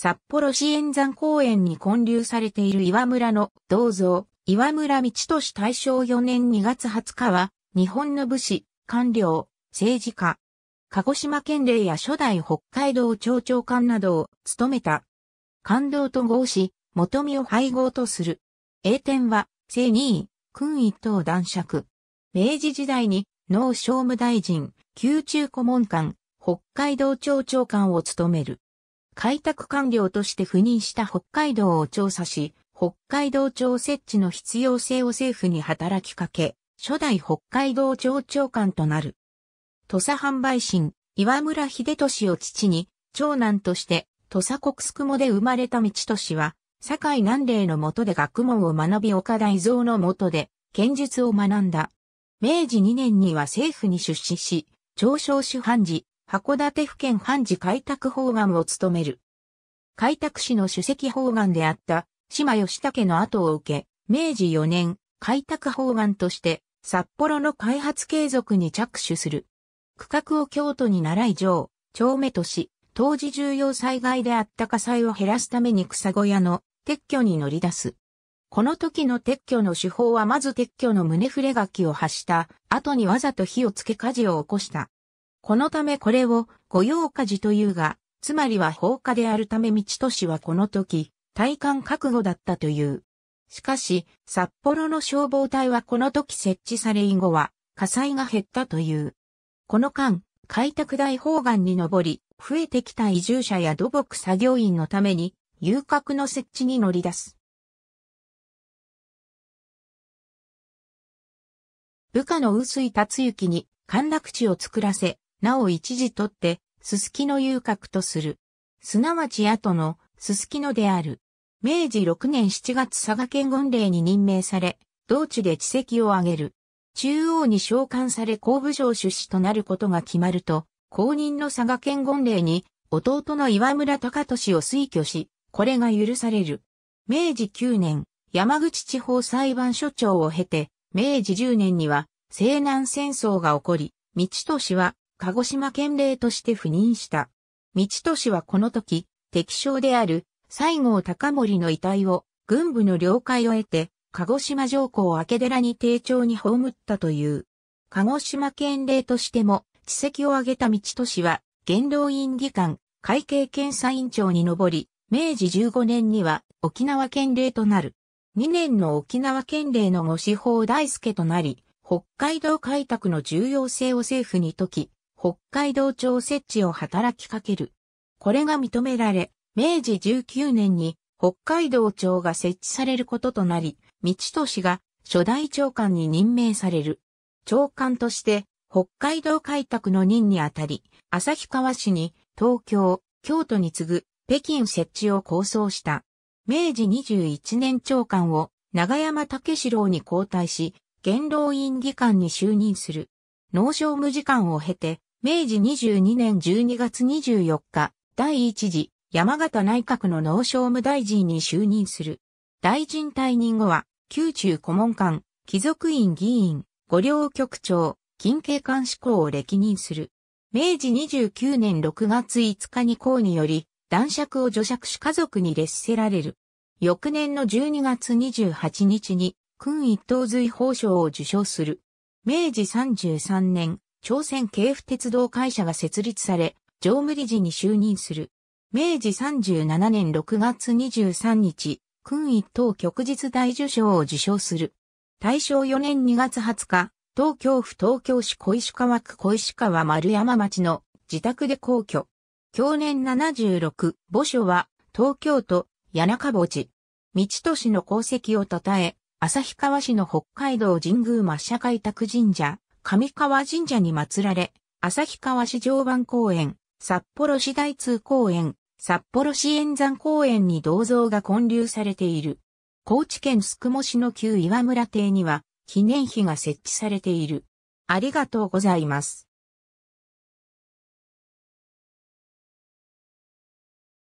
札幌市円山公園に建立されている岩村の銅像、岩村道俊大正4年2月20日は、日本の武士、官僚、政治家、鹿児島県令や初代北海道町長官などを務めた。官道と合し、元見を配合とする。栄天は、正二位、君一等男爵。明治時代に、農商務大臣、宮中顧問官、北海道庁長官を務める。開拓官僚として赴任した北海道を調査し、北海道庁設置の必要性を政府に働きかけ、初代北海道庁長官となる。土佐販売神、岩村秀俊を父に、長男として、土佐国くもで生まれた道俊は、堺南霊の下で学問を学び岡大蔵の下で、剣術を学んだ。明治2年には政府に出資し、長少主犯事、函館府県藩事開拓法官を務める。開拓市の主席法官であった島義武の後を受け、明治4年、開拓法案として、札幌の開発継続に着手する。区画を京都に習い城、町目とし、当時重要災害であった火災を減らすために草小屋の撤去に乗り出す。この時の撤去の手法はまず撤去の胸触れきを発した、後にわざと火をつけ火事を起こした。このためこれを御用火事というが、つまりは放火であるため道都市はこの時、体感覚悟だったという。しかし、札幌の消防隊はこの時設置され以後は、火災が減ったという。この間、開拓大方眼に上り、増えてきた移住者や土木作業員のために、遊郭の設置に乗り出す。部下の臼井達之に陥落地を作らせ、なお一時とって、すすきの遊郭とする。すなわち後の、すすきのである。明治6年7月佐賀県軍令に任命され、同地で地籍を挙げる。中央に召喚され工部省出資となることが決まると、公認の佐賀県権令に、弟の岩村隆俊を推挙し、これが許される。明治9年、山口地方裁判所長を経て、明治10年には、西南戦争が起こり、道都氏は鹿児島県令として赴任した。道市はこの時、敵将である西郷隆盛の遺体を軍部の了解を得て、鹿児島上皇明寺に丁重に葬ったという。鹿児島県令としても、地籍を挙げた道市は、元老院議官、会計検査院長に上り、明治15年には沖縄県令となる。2年の沖縄県令のご司法大助となり、北海道開拓の重要性を政府に説き、北海道庁設置を働きかける。これが認められ、明治19年に北海道庁が設置されることとなり、道俊が初代長官に任命される。長官として北海道開拓の任にあたり、旭川市に東京、京都に次ぐ北京設置を構想した。明治21年長官を長山武四郎に交代し、元老院議官に就任する。農商務次官を経て、明治22年12月24日、第一次山形内閣の農商務大臣に就任する。大臣退任後は、宮中顧問官、貴族院議員、御料局長、近景官志向を歴任する。明治29年6月5日に公により、男爵を女爵し家族に列せられる。翌年の12月28日に、君一等随法賞を受賞する。明治33年、朝鮮京府鉄道会社が設立され、常務理事に就任する。明治37年6月23日、勲一等旭日大受賞を受賞する。大正4年2月20日、東京府東京市小石川区小石川丸山町の自宅で皇居。去年76、墓所は東京都谷中墓地。道都市の功績を称え、旭川市の北海道神宮抹社開拓神社、上川神社に祀られ、旭川市常磐公園、札幌市大通公園、札幌市円山公園に銅像が建立されている。高知県宿毛市の旧岩村邸には記念碑が設置されている。ありがとうございます。